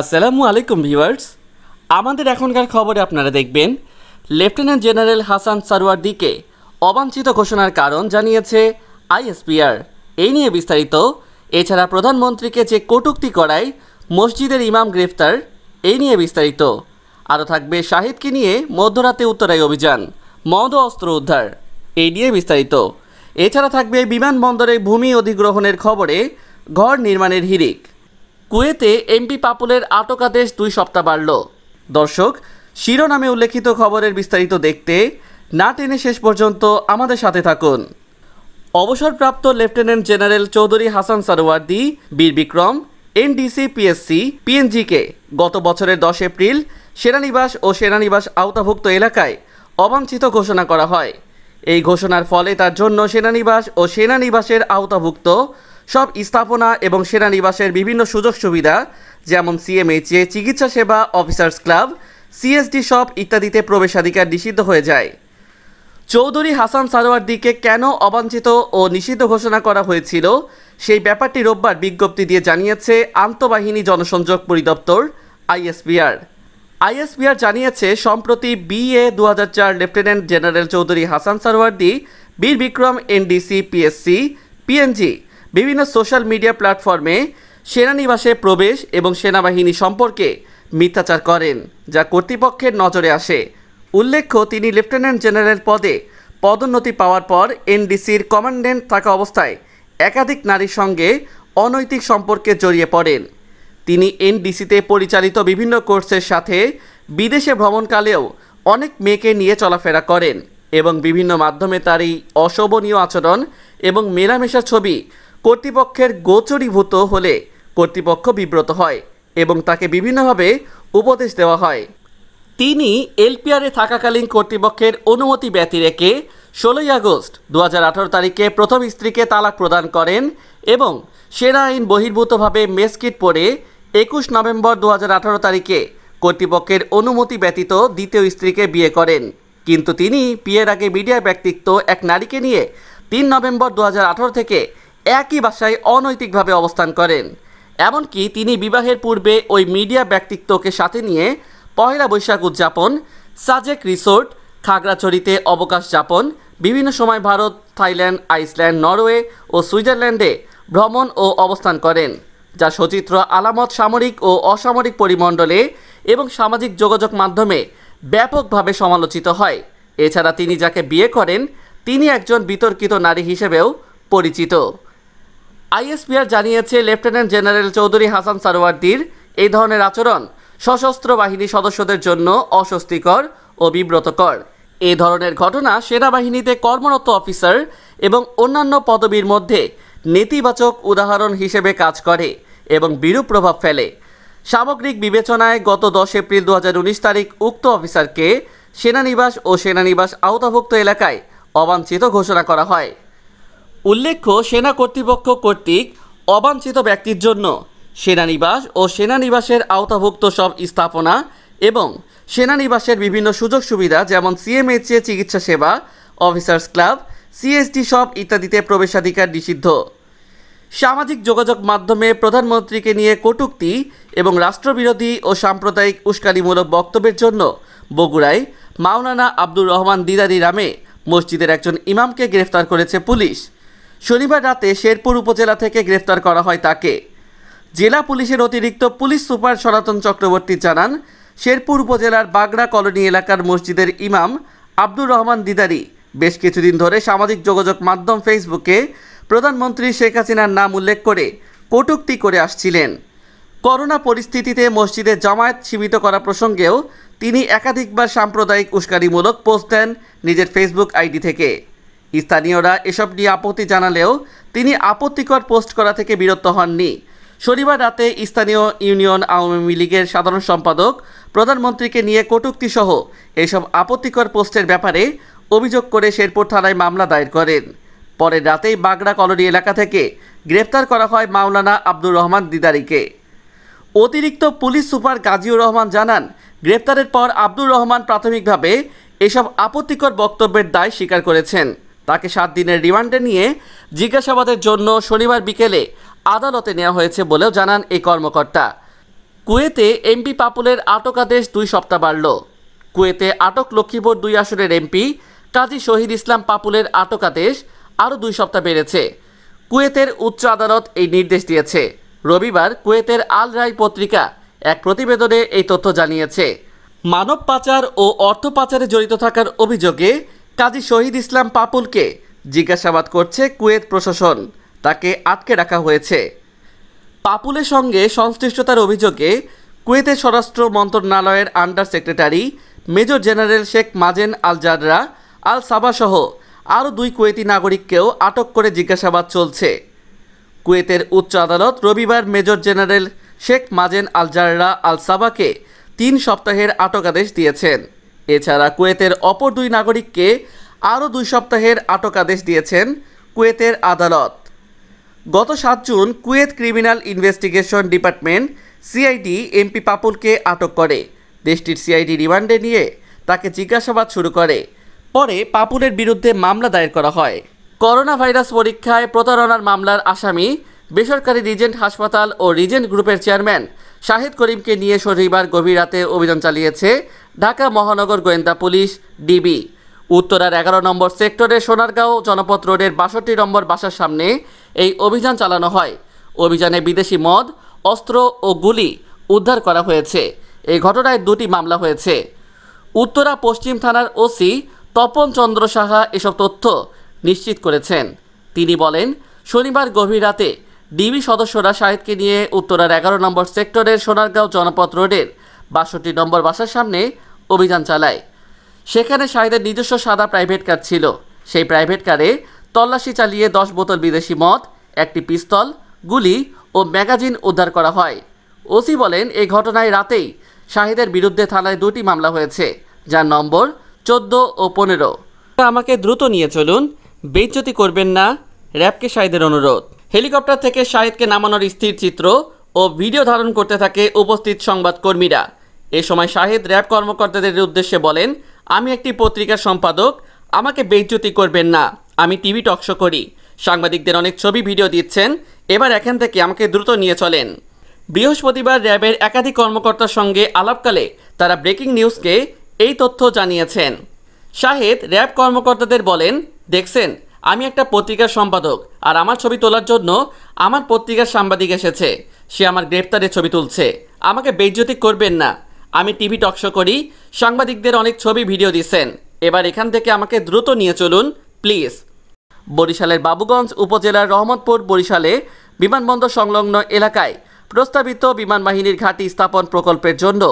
আসসালামু আলাইকুম ভিউয়ার্স আমাদের এখনকার খবরে আপনারা দেখবেন লেফটেন্যান্ট জেনারেল হাসান দিকে অবাঞ্ছিত ঘোষণার কারণ জানিয়েছে আইএসপিআর এই নিয়ে বিস্তারিত এছাড়া প্রধানমন্ত্রীকে যে কটুক্তি করায় মসজিদের ইমাম গ্রেফতার এই নিয়ে বিস্তারিত আরও থাকবে শাহিদকে নিয়ে মধ্যরাতে উত্তরায় অভিযান মদ অস্ত্র উদ্ধার এই নিয়ে বিস্তারিত এছাড়া থাকবে বিমানবন্দরে ভূমি অধিগ্রহণের খবরে ঘর নির্মাণের হিরিক কুয়েতে এমপি পাপুলের আটকাদেশ দুই সপ্তাহ বাড়ল দর্শক শিরোনামে উল্লেখিত খবরের বিস্তারিত দেখতে না টেনে শেষ পর্যন্ত আমাদের সাথে থাকুন অবসরপ্রাপ্ত lieutenant general Chowdhury Hasan Sarwardi Bir Bikram NDC PSC পিএনজিকে গত বছরের দশ এপ্রিল সেনানিবাস ও সেনানিবাস আওতাভুক্ত এলাকায় অবাঞ্ছিত ঘোষণা করা হয় এই ঘোষণার ফলে তার জন্য সেনানিবাস ও সেনানিবাসের আওতাভুক্ত সব স্থাপনা এবং সেনানিবাসের বিভিন্ন সুযোগ সুবিধা যেমন সিএমএইচএ চিকিৎসা সেবা অফিসার্স ক্লাব সিএসডি শপ ইত্যাদিতে প্রবেশাধিকার নিষিদ্ধ হয়ে যায় চৌধুরী হাসান সারোয়ারদিকে কেন অবাঞ্ছিত ও নিষিদ্ধ ঘোষণা করা হয়েছিল সেই ব্যাপারটি রোববার বিজ্ঞপ্তি দিয়ে জানিয়েছে আন্তঃবাহিনী জনসংযোগ পরিদপ্তর আইএসবিআর আইএসবিআর জানিয়েছে সম্প্রতি বিএ দু lieutenant general Chowdhury Hasan Sarwardi Bir Bikram NDC PSC PNG বিভিন্ন সোশ্যাল মিডিয়া প্ল্যাটফর্মে সেনানিবাসে প্রবেশ এবং সেনাবাহিনী সম্পর্কে মিথ্যাচার করেন যা কর্তৃপক্ষের নজরে আসে উল্লেখ্য তিনি লেফটেন্যান্ট জেনারেল পদে পদোন্নতি পাওয়ার পর এনডিসির কমান্ড্যান্ট থাকা অবস্থায় একাধিক নারীর সঙ্গে অনৈতিক সম্পর্কে জড়িয়ে পড়েন তিনি এনডিসিতে পরিচালিত বিভিন্ন কোর্সের সাথে বিদেশে ভ্রমণকালেও অনেক মেয়েকে নিয়ে চলাফেরা করেন এবং বিভিন্ন মাধ্যমে তার এই অশোভনীয় আচরণ এবং মেলামেশার ছবি কর্তৃপক্ষের গোচরীভূত হলে কর্তৃপক্ষ বিব্রত হয় এবং তাকে বিভিন্নভাবে উপদেশ দেওয়া হয় তিনি এলপিআরে থাকাকালীন কর্তৃপক্ষের অনুমতি ব্যতি রেখে ষোলোই আগস্ট দু তারিখে প্রথম স্ত্রীকে তালাক প্রদান করেন এবং সেরা আইন বহির্ভূতভাবে মেসকিট পরে একুশ নভেম্বর দু তারিখে কর্তৃপক্ষের অনুমতি ব্যতীত দ্বিতীয় স্ত্রীকে বিয়ে করেন কিন্তু তিনি বিয়ের আগে মিডিয়া ব্যক্তিত্ব এক নারীকে নিয়ে তিন নভেম্বর দু থেকে একই বাসায় অনৈতিকভাবে অবস্থান করেন এমনকি তিনি বিবাহের পূর্বে ওই মিডিয়া ব্যক্তিত্বকে সাথে নিয়ে পয়লা বৈশাখ উদযাপন সাজেক রিসোর্ট খাগড়াছড়িতে অবকাশ যাপন বিভিন্ন সময় ভারত থাইল্যান্ড আইসল্যান্ড নরওয়ে ও সুইজারল্যান্ডে ভ্রমণ ও অবস্থান করেন যা সচিত্র আলামত সামরিক ও অসামরিক পরিমণ্ডলে এবং সামাজিক যোগাযোগ মাধ্যমে ব্যাপকভাবে সমালোচিত হয় এছাড়া তিনি যাকে বিয়ে করেন তিনি একজন বিতর্কিত নারী হিসেবেও পরিচিত আইএসপিআর জানিয়েছে লেফটেন্যান্ট জেনারেল চৌধুরী হাসান সারোয়ার্দির এই ধরনের আচরণ সশস্ত্র বাহিনী সদস্যদের জন্য অস্বস্তিকর ও বিব্রতকর এ ধরনের ঘটনা সেনাবাহিনীতে কর্মরত অফিসার এবং অন্যান্য পদবীর মধ্যে নেতিবাচক উদাহরণ হিসেবে কাজ করে এবং বিরূপ প্রভাব ফেলে সামগ্রিক বিবেচনায় গত দশ এপ্রিল দু তারিখ উক্ত অফিসারকে সেনানিবাস ও সেনানিবাস আওতাভুক্ত এলাকায় অবাঞ্ছিত ঘোষণা করা হয় উল্লেখ্য সেনা কর্তৃপক্ষ কর্তৃক অবাঞ্ছিত ব্যক্তির জন্য সেনানিবাস ও সেনানিবাসের আওতাভুক্ত সব স্থাপনা এবং সেনানিবাসের বিভিন্ন সুযোগ সুবিধা যেমন সিএমএইচএ চিকিৎসা সেবা অফিসার্স ক্লাব সিএসটি সব ইত্যাদিতে প্রবেশাধিকার নিষিদ্ধ সামাজিক যোগাযোগ মাধ্যমে প্রধানমন্ত্রীকে নিয়ে কটুক্তি এবং রাষ্ট্রবিরোধী ও সাম্প্রদায়িক উস্কানিমূলক বক্তব্যের জন্য বগুড়ায় মাওলানা আব্দুর রহমান দিদারি রামে মসজিদের একজন ইমামকে গ্রেফতার করেছে পুলিশ শনিবার রাতে শেরপুর উপজেলা থেকে গ্রেফতার করা হয় তাকে জেলা পুলিশের অতিরিক্ত পুলিশ সুপার সনাতন চক্রবর্তী জানান শেরপুর উপজেলার বাগড়া কলোনি এলাকার মসজিদের ইমাম আব্দুর রহমান দিদারি বেশ কিছুদিন ধরে সামাজিক যোগাযোগ মাধ্যম ফেসবুকে প্রধানমন্ত্রী শেখ হাসিনার নাম উল্লেখ করে কটুক্তি করে আসছিলেন করোনা পরিস্থিতিতে মসজিদে জামায়াত সীমিত করা প্রসঙ্গেও তিনি একাধিকবার সাম্প্রদায়িক উস্কানিমূলক পোস্ট দেন নিজের ফেসবুক আইডি থেকে স্থানীয়রা এসব নিয়ে আপত্তি জানালেও তিনি আপত্তিকর পোস্ট করা থেকে বিরত হননি শনিবার রাতে স্থানীয় ইউনিয়ন আওয়ামী লীগের সাধারণ সম্পাদক প্রধানমন্ত্রীকে নিয়ে কটুক্তিসহ এসব আপত্তিকর পোস্টের ব্যাপারে অভিযোগ করে শেরপুর থানায় মামলা দায়ের করেন পরে রাতেই বাগড়া কলোনি এলাকা থেকে গ্রেপ্তার করা হয় মাওলানা আব্দুর রহমান দিদারিকে অতিরিক্ত পুলিশ সুপার গাজীউর রহমান জানান গ্রেপ্তারের পর আব্দুর রহমান প্রাথমিকভাবে এসব আপত্তিকর বক্তব্যের দায় স্বীকার করেছেন তাকে সাত দিনের রিমান্ডে নিয়ে জিজ্ঞাসাবাদের জন্য শনিবার বিকেলে আদালতে নেওয়া হয়েছে বলেও জানান এই কর্মকর্তা কুয়েতে এমপি পাপুলের আটক আদেশ দুই সপ্তাহ বাড়ল কুয়েতে আটক লক্ষ্মীপুর দুই আসনের এমপি কাজী শহীদ ইসলাম পাপুলের আটক আদেশ আরও দুই সপ্তাহ বেড়েছে কুয়েতের উচ্চ আদালত এই নির্দেশ দিয়েছে রবিবার কুয়েতের আল রায় পত্রিকা এক প্রতিবেদনে এই তথ্য জানিয়েছে মানব পাচার ও অর্থ পাচারে জড়িত থাকার অভিযোগে কাজী শহীদ ইসলাম পাপুলকে জিজ্ঞাসাবাদ করছে কুয়েত প্রশাসন তাকে আটকে রাখা হয়েছে পাপুলের সঙ্গে সংশ্লিষ্টতার অভিযোগে কুয়েতের স্বরাষ্ট্র মন্ত্রণালয়ের under secretary major general Sheikh Mazen al Jarrah al সাবাসহ সহ আরও দুই কুয়েতি নাগরিককেও আটক করে জিজ্ঞাসাবাদ চলছে কুয়েতের উচ্চ আদালত রবিবার major general Sheikh Mazen al Jarrah al সাবাকে তিন সপ্তাহের আটক আদেশ দিয়েছেন এছাড়া কুয়েতের অপর দুই নাগরিককে আরও দুই সপ্তাহের আটক আদেশ দিয়েছেন কুয়েতের আদালত গত সাত June Kuwait criminal investigation department CID MP পাপুলকে আটক করে দেশটির সিআইডি রিমান্ডে নিয়ে তাকে জিজ্ঞাসাবাদ শুরু করে পরে পাপুলের বিরুদ্ধে মামলা দায়ের করা হয় করোনা ভাইরাস পরীক্ষায় প্রতারণার মামলার আসামি বেসরকারি রিজেন্ট হাসপাতাল ও রিজেন্ট গ্রুপের চেয়ারম্যান শাহিদ করিমকে নিয়ে শনিবার গভীর রাতে অভিযান চালিয়েছে ঢাকা মহানগর গোয়েন্দা পুলিশ ডিবি উত্তরার এগারো নম্বর সেক্টরের সোনারগাঁও জনপথ রোডের বাষট্টি নম্বর বাসার সামনে এই অভিযান চালানো হয় অভিযানে বিদেশি মদ অস্ত্র ও গুলি উদ্ধার করা হয়েছে এই ঘটনায় দুটি মামলা হয়েছে উত্তরা পশ্চিম থানার ওসি তপন চন্দ্র সাহা এসব তথ্য নিশ্চিত করেছেন তিনি বলেন শনিবার গভীর রাতে ডিবি সদস্যরা শাহিদকে নিয়ে উত্তরার এগারো নম্বর সেক্টরের সোনারগাঁও জনপথ রোডের বাষট্টি নম্বর বাসার সামনে অভিযান চালায় সেখানে শাহিদের নিজস্ব সাদা প্রাইভেট কার ছিল সেই প্রাইভেট কারে তল্লাশি চালিয়ে দশ বোতল বিদেশি মদ একটি পিস্তল গুলি ও ম্যাগাজিন উদ্ধার করা হয় ওসি বলেন এই ঘটনায় রাতেই শাহিদের বিরুদ্ধে থানায় দুটি মামলা হয়েছে যার নম্বর চোদ্দ ও পনেরো আমাকে দ্রুত নিয়ে চলুন বেজ্যতি করবেন না র্যাবকে সাহেদের অনুরোধ হেলিকপ্টার থেকে শাহিদকে নামানোর স্থির চিত্র ও ভিডিও ধারণ করতে থাকে উপস্থিত সংবাদকর্মীরা এ সময় শাহেদ র্যাব কর্মকর্তাদের উদ্দেশ্যে বলেন আমি একটি পত্রিকার সম্পাদক আমাকে বেজ্যতি করবেন না আমি টিভি টকশো করি সাংবাদিকদের অনেক ছবি ভিডিও দিচ্ছেন এবার এখান থেকে আমাকে দ্রুত নিয়ে চলেন বৃহস্পতিবার র্যাবের একাধিক কর্মকর্তার সঙ্গে আলাপকালে তারা ব্রেকিং নিউজকে এই তথ্য জানিয়েছেন শাহেদ র্যাব কর্মকর্তাদের বলেন দেখছেন আমি একটা পত্রিকার সম্পাদক আর আমার ছবি তোলার জন্য আমার পত্রিকার সাংবাদিক এসেছে সে আমার গ্রেপ্তারে ছবি তুলছে আমাকে বেজ্যতি করবেন না আমি টিভি টকশো করি সাংবাদিকদের অনেক ছবি ভিডিও দিচ্ছেন এবার এখান থেকে আমাকে দ্রুত নিয়ে চলুন প্লিজ বরিশালের বাবুগঞ্জ উপজেলার রহমতপুর বরিশালে বিমানবন্দর সংলগ্ন এলাকায় প্রস্তাবিত বিমান বাহিনীর ঘাঁটি স্থাপন প্রকল্পের জন্য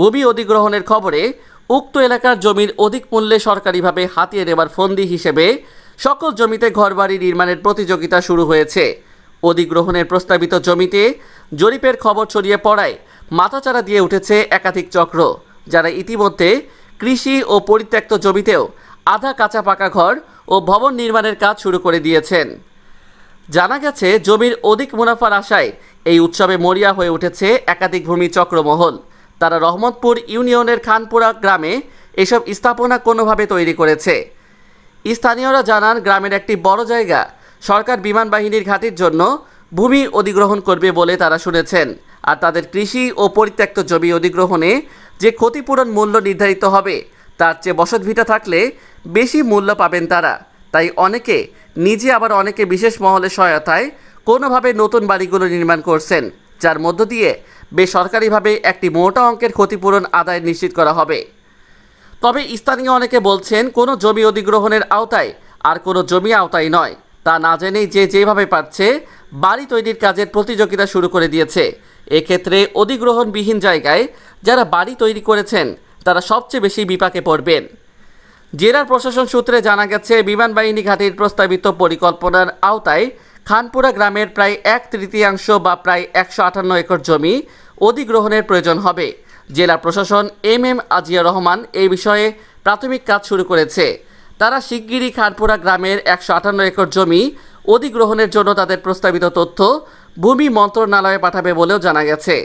ভূমি অধিগ্রহণের খবরে উক্ত এলাকার জমির অধিক মূল্যে সরকারিভাবে হাতিয়ে নেবার ফন্দি হিসেবে সকল জমিতে ঘরবাড়ি নির্মাণের প্রতিযোগিতা শুরু হয়েছে অধিগ্রহণের প্রস্তাবিত জমিতে জরিপের খবর ছড়িয়ে পড়ায় মাথাচাড়া দিয়ে উঠেছে একাধিক চক্র যারা ইতিমধ্যে কৃষি ও পরিত্যক্ত জমিতেও আধা কাঁচা পাকা ঘর ও ভবন নির্মাণের কাজ শুরু করে দিয়েছেন জানা গেছে জমির অধিক মুনাফার আশায় এই উৎসবে মরিয়া হয়ে উঠেছে একাধিক ভূমি চক্রমহল তারা রহমতপুর ইউনিয়নের খানপুরা গ্রামে এসব স্থাপনা কোনোভাবে তৈরি করেছে স্থানীয়রা জানান গ্রামের একটি বড় জায়গা সরকার বিমান বাহিনীর ঘাটির জন্য ভূমি অধিগ্রহণ করবে বলে তারা শুনেছেন আর তাদের কৃষি ও পরিত্যক্ত জমি অধিগ্রহণে যে ক্ষতিপূরণ মূল্য নির্ধারিত হবে তার চেয়ে বসতভিটা থাকলে বেশি মূল্য পাবেন তারা তাই অনেকে নিজে আবার অনেকে বিশেষ মহলের সহায়তায় কোনোভাবে নতুন বাড়িগুলো নির্মাণ করছেন যার মধ্য দিয়ে বেসরকারিভাবে একটি মোটা অঙ্কের ক্ষতিপূরণ আদায় নিশ্চিত করা হবে তবে স্থানীয় অনেকে বলছেন কোনো জমি অধিগ্রহণের আওতায় আর কোনো জমি আওতায় নয় তা না জেনেই যে যেভাবে পারছে বাড়ি তৈরির কাজের প্রতিযোগিতা শুরু করে দিয়েছে এক্ষেত্রে অধিগ্রহণবিহীন জায়গায় যারা বাড়ি তৈরি করেছেন তারা সবচেয়ে বেশি বিপাকে পড়বেন জেলার প্রশাসন সূত্রে জানা গেছে বিমান বাহিনী ঘাটির প্রস্তাবিত পরিকল্পনার আওতায় খানপুরা গ্রামের প্রায় এক তৃতীয়াংশ বা প্রায় একশো আটান্ন একর জমি অধিগ্রহণের প্রয়োজন হবে জেলা প্রশাসন এম এম আজিয়া রহমান এই বিষয়ে প্রাথমিক কাজ শুরু করেছে তারা শিগগিরই খানপুরা গ্রামের একশো আটান্ন একর জমি অধিগ্রহণের জন্য তাদের প্রস্তাবিত তথ্য ভূমি মন্ত্রণালয়ে পাঠাবে বলেও জানা গেছে